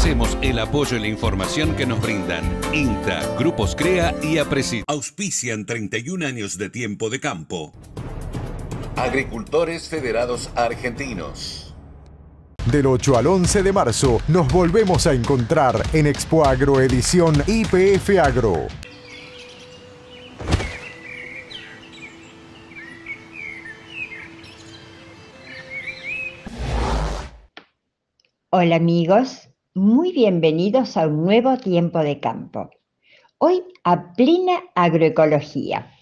Hacemos el apoyo y la información que nos brindan INTA, Grupos CREA y apreci Auspician 31 años de tiempo de campo. Agricultores Federados Argentinos. Del 8 al 11 de marzo nos volvemos a encontrar en Expo Agro Edición IPF Agro. Hola amigos, muy bienvenidos a un nuevo tiempo de campo. Hoy a plena agroecología,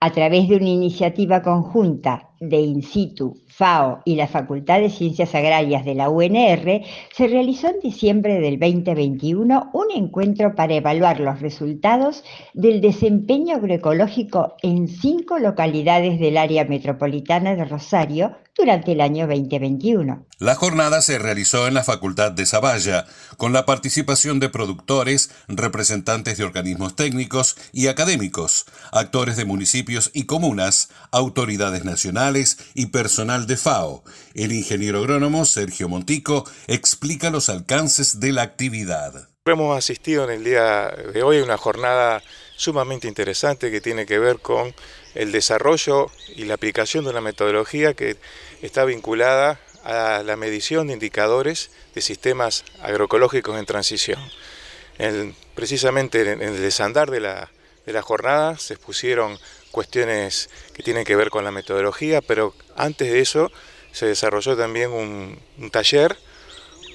a través de una iniciativa conjunta de In situ FAO y la Facultad de Ciencias Agrarias de la UNR, se realizó en diciembre del 2021 un encuentro para evaluar los resultados del desempeño agroecológico en cinco localidades del área metropolitana de Rosario durante el año 2021. La jornada se realizó en la Facultad de Zavalla, con la participación de productores, representantes de organismos técnicos y académicos, actores de municipios y comunas, autoridades nacionales y personal de FAO. El ingeniero agrónomo Sergio Montico explica los alcances de la actividad. Hemos asistido en el día de hoy a una jornada sumamente interesante que tiene que ver con el desarrollo y la aplicación de una metodología que está vinculada a la medición de indicadores de sistemas agroecológicos en transición. precisamente en el desandar de la, de la jornada se expusieron cuestiones que tienen que ver con la metodología, pero antes de eso se desarrolló también un, taller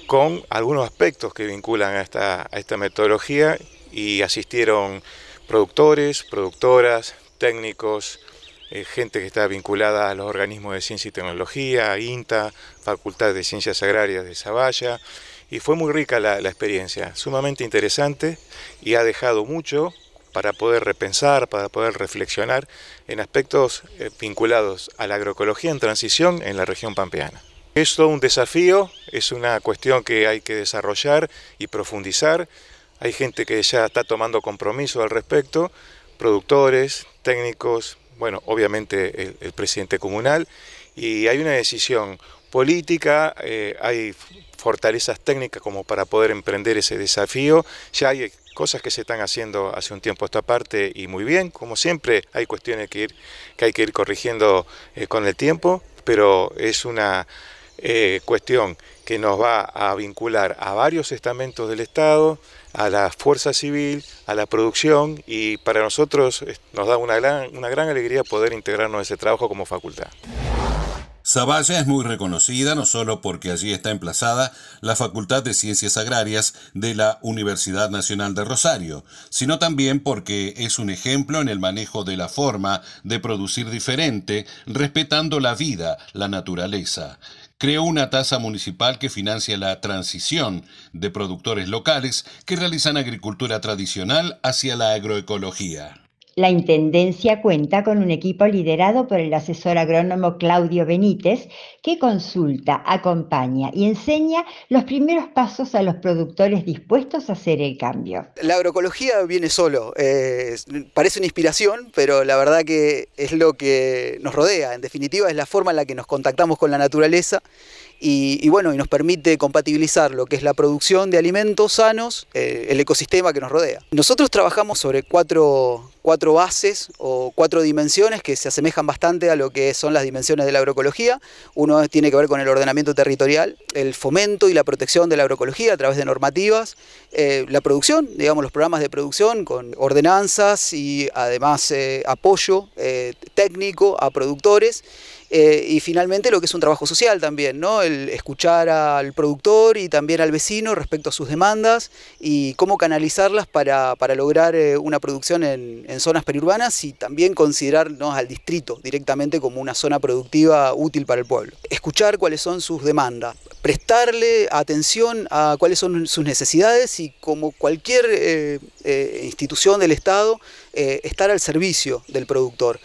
con algunos aspectos que vinculan a esta, esta metodología y asistieron productores, productoras, técnicos, eh, gente que está vinculada a los organismos de ciencia y tecnología, INTA, Facultad de Ciencias Agrarias de Zavalla, y fue muy rica la experiencia, sumamente interesante y ha dejado mucho para poder repensar, para poder reflexionar en aspectos eh, vinculados a la agroecología en transición en la región pampeana. Es todo un desafío, es una cuestión que hay que desarrollar y profundizar. Hay gente que ya está tomando compromiso al respecto, productores, técnicos, bueno, obviamente el, presidente comunal, y hay una decisión política, eh, hay fortalezas técnicas como para poder emprender ese desafío, ya hay cosas que se están haciendo hace un tiempo a esta parte y muy bien, como siempre hay cuestiones que, hay que ir corrigiendo eh, con el tiempo, pero es una eh, cuestión que nos va a vincular a varios estamentos del Estado, a la fuerza civil, a la producción y para nosotros nos da una gran, una gran alegría poder integrarnos en ese trabajo como facultad. Zavalla es muy reconocida no solo porque allí está emplazada la Facultad de Ciencias Agrarias de la Universidad Nacional de Rosario, sino también porque es un ejemplo en el manejo de la forma de producir diferente, respetando la vida, la naturaleza creó una tasa municipal que financia la transición de productores locales que realizan agricultura tradicional hacia la agroecología. La Intendencia cuenta con un equipo liderado por el asesor agrónomo Claudio Benítez, que consulta, acompaña y enseña los primeros pasos a los productores dispuestos a hacer el cambio. La agroecología viene solo, eh, parece una inspiración, pero la verdad que es lo que nos rodea, en definitiva es la forma en la que nos contactamos con la naturaleza y, bueno, y nos permite compatibilizar lo que es la producción de alimentos sanos, eh, el ecosistema que nos rodea. Nosotros trabajamos sobre cuatro, bases o cuatro dimensiones que se asemejan bastante a lo que son las dimensiones de la agroecología. Uno tiene que ver con el ordenamiento territorial, el fomento y la protección de la agroecología a través de normativas, eh, la producción, digamos los programas de producción con ordenanzas y además eh, apoyo técnico a productores eh, y finalmente lo que es un trabajo social también, ¿no? El escuchar al productor y también al vecino respecto a sus demandas y cómo canalizarlas para, lograr eh, una producción en, zonas periurbanas y también considerarnos al distrito directamente como una zona productiva útil para el pueblo. Escuchar cuáles son sus demandas, prestarle atención a cuáles son sus necesidades y como cualquier eh, eh, institución del Estado, estar al servicio del productor.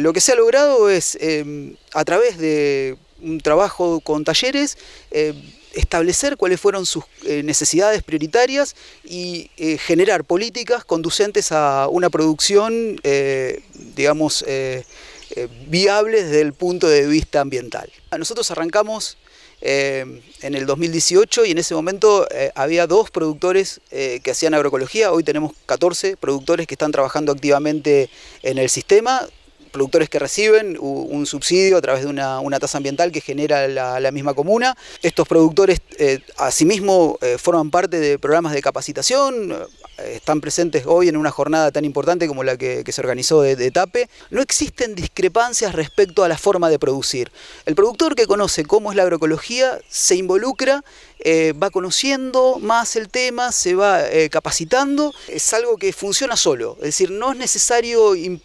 lo que se ha logrado es, em, a través de un trabajo con talleres, em, establecer cuáles fueron sus eh, necesidades prioritarias y eh, generar políticas conducentes a una producción, eh, digamos, viable desde el punto de vista ambiental. Nosotros arrancamos en el 2018 y en ese momento había dos productores que hacían agroecología, hoy tenemos 14 productores que están trabajando activamente en el sistema, productores que reciben un subsidio a través de una, tasa ambiental que genera la, misma comuna. Estos productores eh, asimismo eh, forman parte de programas de capacitación, están presentes hoy en una jornada tan importante como la que, se organizó de, TAPE, no existen discrepancias respecto a la forma de producir. El productor que conoce cómo es la agroecología se involucra, eh, va conociendo más el tema, se va eh, capacitando, es algo que funciona solo, es decir, no es necesario eh,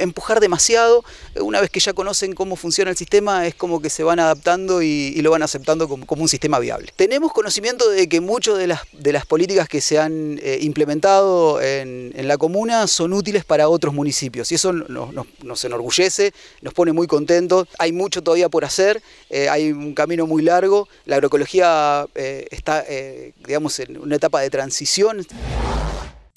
empujar demasiado, una vez que ya conocen cómo funciona el sistema es como que se van adaptando y, lo van aceptando como, un sistema viable. Tenemos conocimiento de que muchas de las, políticas que se han implementado en, la comuna son útiles para otros municipios y eso nos, enorgullece, nos pone muy contentos. Hay mucho todavía por hacer, eh, hay un camino muy largo, la agroecología eh, está, eh, digamos, en una etapa de transición.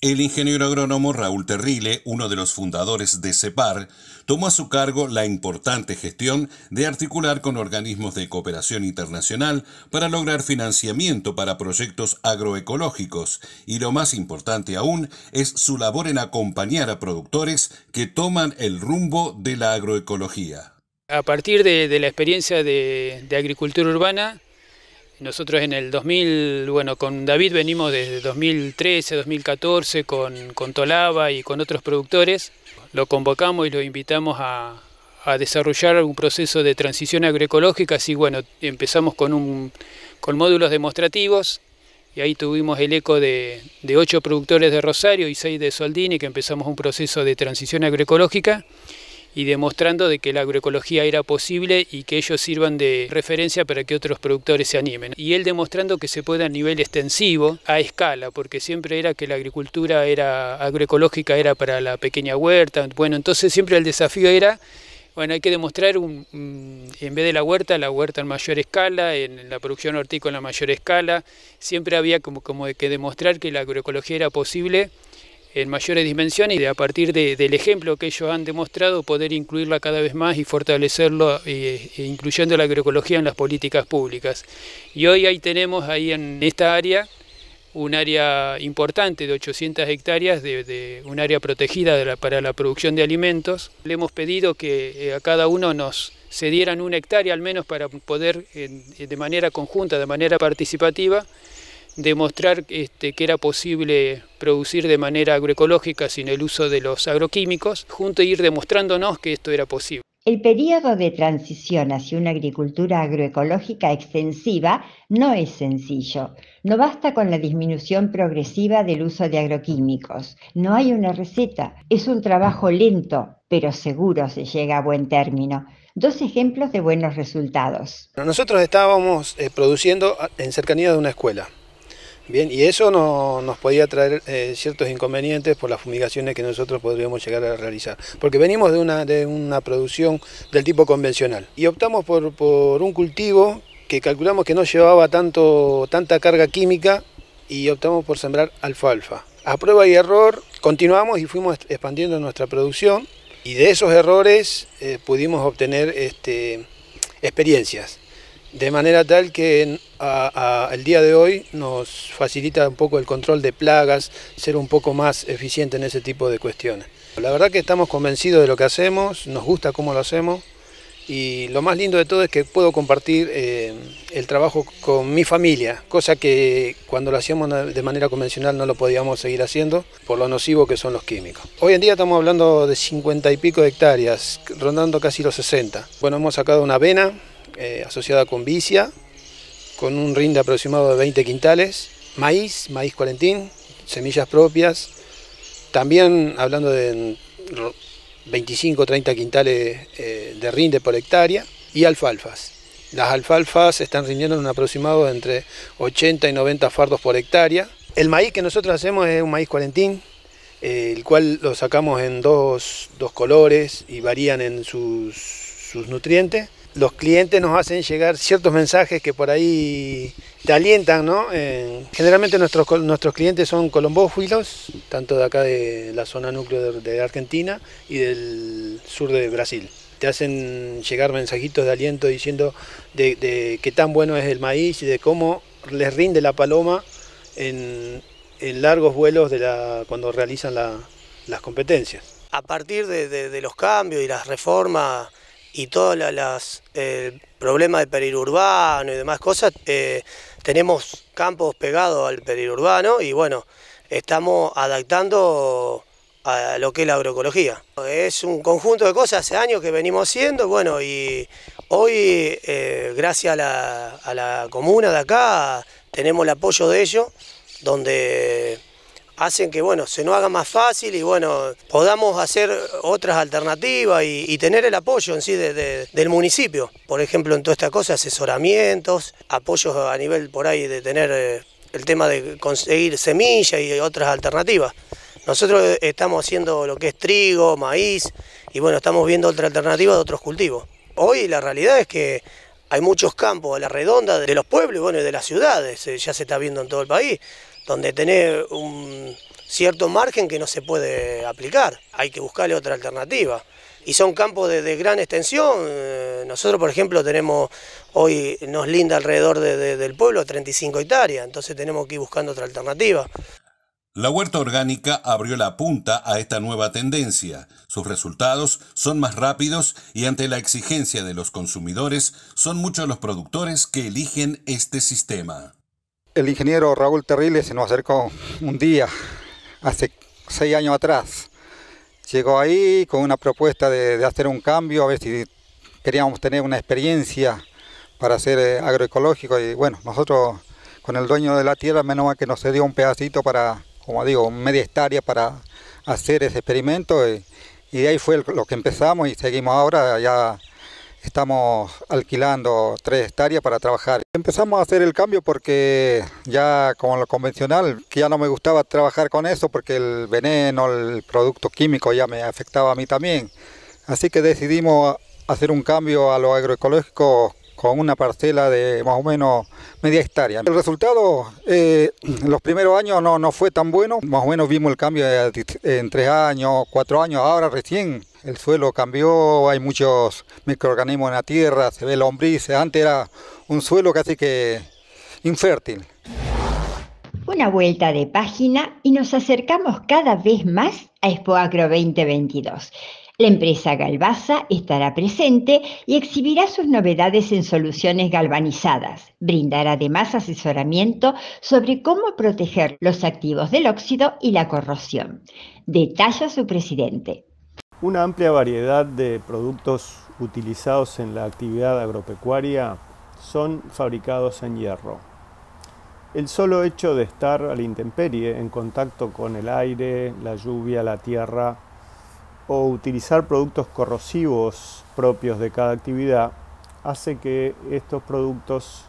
El ingeniero agrónomo Raúl Terrile, uno de los fundadores de CEPAR, tomó a su cargo la importante gestión de articular con organismos de cooperación internacional para lograr financiamiento para proyectos agroecológicos y lo más importante aún es su labor en acompañar a productores que toman el rumbo de la agroecología. A partir de, la experiencia de agricultura urbana, nosotros en el 2000, bueno, con David venimos desde 2013, 2014, con, con Tolaba y con otros productores. Lo convocamos y lo invitamos a, desarrollar un proceso de transición agroecológica, así bueno, empezamos con, un, con módulos demostrativos y ahí tuvimos el eco de, de ocho productores de Rosario y seis de Soldini que empezamos un proceso de transición agroecológica y demostrando de que la agroecología era posible y que ellos sirvan de referencia para que otros productores se animen. Y él demostrando que se puede a nivel extensivo, a escala, porque siempre era que la agricultura era agroecológica era para la pequeña huerta. Bueno, entonces siempre el desafío era bueno, hay que demostrar un, en vez de la huerta, la huerta en mayor escala, en la producción hortícola en la mayor escala. Siempre había como, como que demostrar que la agroecología era posible en mayores dimensiones y a partir del ejemplo que ellos han demostrado poder incluirla cada vez más y fortalecerlo, eh, eh, incluyendo la agroecología en las políticas públicas. Y hoy ahí tenemos, ahí en esta área, un área importante de 800 hectáreas, de, un área protegida para la producción de alimentos. Le hemos pedido que eh, a cada uno nos cedieran una hectárea al menos para poder, de manera conjunta, de manera participativa, demostrar este, que era posible producir de manera agroecológica sin el uso de los agroquímicos, junto a ir demostrándonos que esto era posible. El periodo de transición hacia una agricultura agroecológica extensiva no es sencillo. No basta con la disminución progresiva del uso de agroquímicos. No hay una receta. Es un trabajo lento, pero seguro se llega a buen término. Dos ejemplos de buenos resultados. Nosotros estábamos eh, produciendo ah, en cercanía de una escuela. Bien, y eso nos podía traer eh, ciertos inconvenientes por las fumigaciones que nosotros podríamos llegar a realizar, porque venimos de una, producción del tipo convencional y optamos por, un cultivo que calculamos que no llevaba tanto, tanta carga química y optamos por sembrar alfalfa. A prueba y error continuamos y fuimos expandiendo nuestra producción y de esos errores eh, pudimos obtener este, experiencias de manera tal que el día de hoy nos facilita un poco el control de plagas, ser un poco más eficiente en ese tipo de cuestiones. La verdad que estamos convencidos de lo que hacemos, nos gusta cómo lo hacemos y lo más lindo de todo es que puedo compartir eh, el trabajo con mi familia, cosa que cuando lo hacíamos de manera convencional no lo podíamos seguir haciendo por lo nocivo que son los químicos. Hoy en día estamos hablando de 50 y pico hectáreas, rondando casi los 60. Bueno, hemos sacado una avena, eh, asociada con vicia, con un rinde aproximado de 20 quintales, maíz, maíz cuarentín, semillas propias, también hablando de 25 30 quintales eh, de rinde por hectárea y alfalfas. Las alfalfas están rindiendo en un aproximado entre 80 y 90 fardos por hectárea. El maíz que nosotros hacemos es un maíz cuarentín, eh, el cual lo sacamos en dos, colores y varían en sus nutrientes los clientes nos hacen llegar ciertos mensajes que por ahí te alientan, ¿no? generalmente nuestros, nuestros clientes son colombófilos, tanto de acá de la zona núcleo de, Argentina y del sur de Brasil. Te hacen llegar mensajitos de aliento diciendo de, qué tan bueno es el maíz y de cómo les rinde la paloma en, largos vuelos de la, cuando realizan las competencias. A partir de los cambios y las reformas y todos los eh, problemas de periurbano y demás cosas, eh, tenemos campos pegados al periurbano y bueno, estamos adaptando a lo que es la agroecología. Es un conjunto de cosas, hace años que venimos haciendo, bueno, y hoy eh, gracias a la, a la comuna de acá tenemos el apoyo de ellos, donde hacen que bueno, se nos haga más fácil y bueno, podamos hacer otras alternativas y, tener el apoyo en sí del municipio. Por ejemplo, en toda esta cosa, asesoramientos, apoyos a nivel por ahí de tener eh, el tema de conseguir semillas y otras alternativas. Nosotros estamos haciendo lo que es trigo, maíz y bueno, estamos viendo otra alternativa de otros cultivos. Hoy la realidad es que hay muchos campos a la redonda de los pueblos ...y bueno, y de las ciudades, eh, ya se está viendo en todo el país donde tiene un cierto margen que no se puede aplicar, hay que buscarle otra alternativa. Y son campos de, gran extensión, eh, nosotros por ejemplo tenemos, hoy nos linda alrededor del pueblo 35 hectáreas, entonces tenemos que ir buscando otra alternativa. La huerta orgánica abrió la punta a esta nueva tendencia. Sus resultados son más rápidos y ante la exigencia de los consumidores son muchos los productores que eligen este sistema el ingeniero Raúl Terriles se nos acercó un día, hace seis años atrás. Llegó ahí con una propuesta de, hacer un cambio, a ver si queríamos tener una experiencia para ser eh, agroecológico. Y bueno, nosotros con el dueño de la tierra, menos mal que nos dio un pedacito para, como digo, media hectárea para hacer ese experimento. Y, de ahí fue lo que empezamos y seguimos ahora ya Estamos alquilando tres hectáreas para trabajar. Empezamos a hacer el cambio porque ya con lo convencional, que ya no me gustaba trabajar con eso porque el veneno, el producto químico ya me afectaba a mí también. Así que decidimos hacer un cambio a lo agroecológico con una parcela de más o menos media hectárea. El resultado en eh, los primeros años no, no fue tan bueno, más o menos vimos el cambio en tres años, cuatro años, ahora recién el suelo cambió, hay muchos microorganismos en la tierra, se ve lombrices, antes era un suelo casi que infértil. Una vuelta de página y nos acercamos cada vez más a Expo 2022. La empresa Galvasa estará presente y exhibirá sus novedades en soluciones galvanizadas. Brindará además asesoramiento sobre cómo proteger los activos del óxido y la corrosión. Detalla su presidente. Una amplia variedad de productos utilizados en la actividad agropecuaria son fabricados en hierro. El solo hecho de estar a la intemperie, en contacto con el aire, la lluvia, la tierra, o utilizar productos corrosivos propios de cada actividad hace que estos productos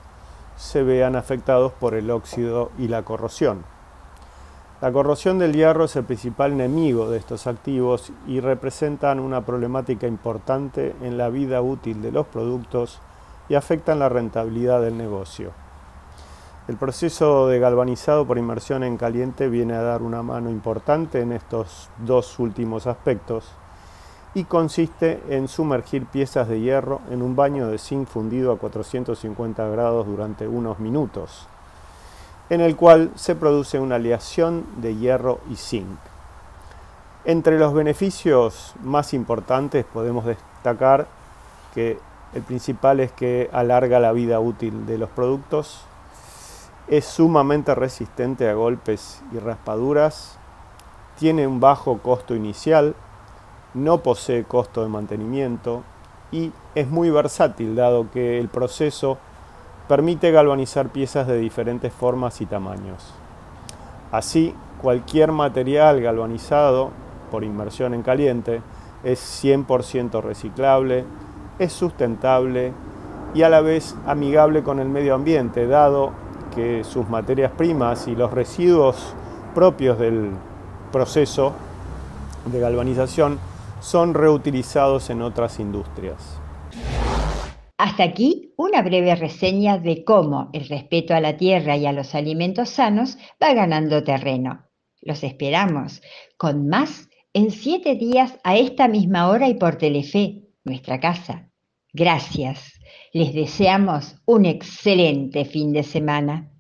se vean afectados por el óxido y la corrosión. La corrosión del hierro es el principal enemigo de estos activos y representan una problemática importante en la vida útil de los productos y afectan la rentabilidad del negocio. El proceso de galvanizado por inmersión en caliente viene a dar una mano importante en estos dos últimos aspectos y consiste en sumergir piezas de hierro en un baño de zinc fundido a 450 grados durante unos minutos, en el cual se produce una aleación de hierro y zinc. Entre los beneficios más importantes podemos destacar que el principal es que alarga la vida útil de los productos, es sumamente resistente a golpes y raspaduras, tiene un bajo costo inicial, no posee costo de mantenimiento y es muy versátil dado que el proceso permite galvanizar piezas de diferentes formas y tamaños. Así, cualquier material galvanizado por inmersión en caliente es 100% reciclable, es sustentable y a la vez amigable con el medio ambiente, dado que sus materias primas y los residuos propios del proceso de galvanización son reutilizados en otras industrias. Hasta aquí una breve reseña de cómo el respeto a la tierra y a los alimentos sanos va ganando terreno. Los esperamos con más en siete días a esta misma hora y por Telefe, nuestra casa. Gracias. Les deseamos un excelente fin de semana.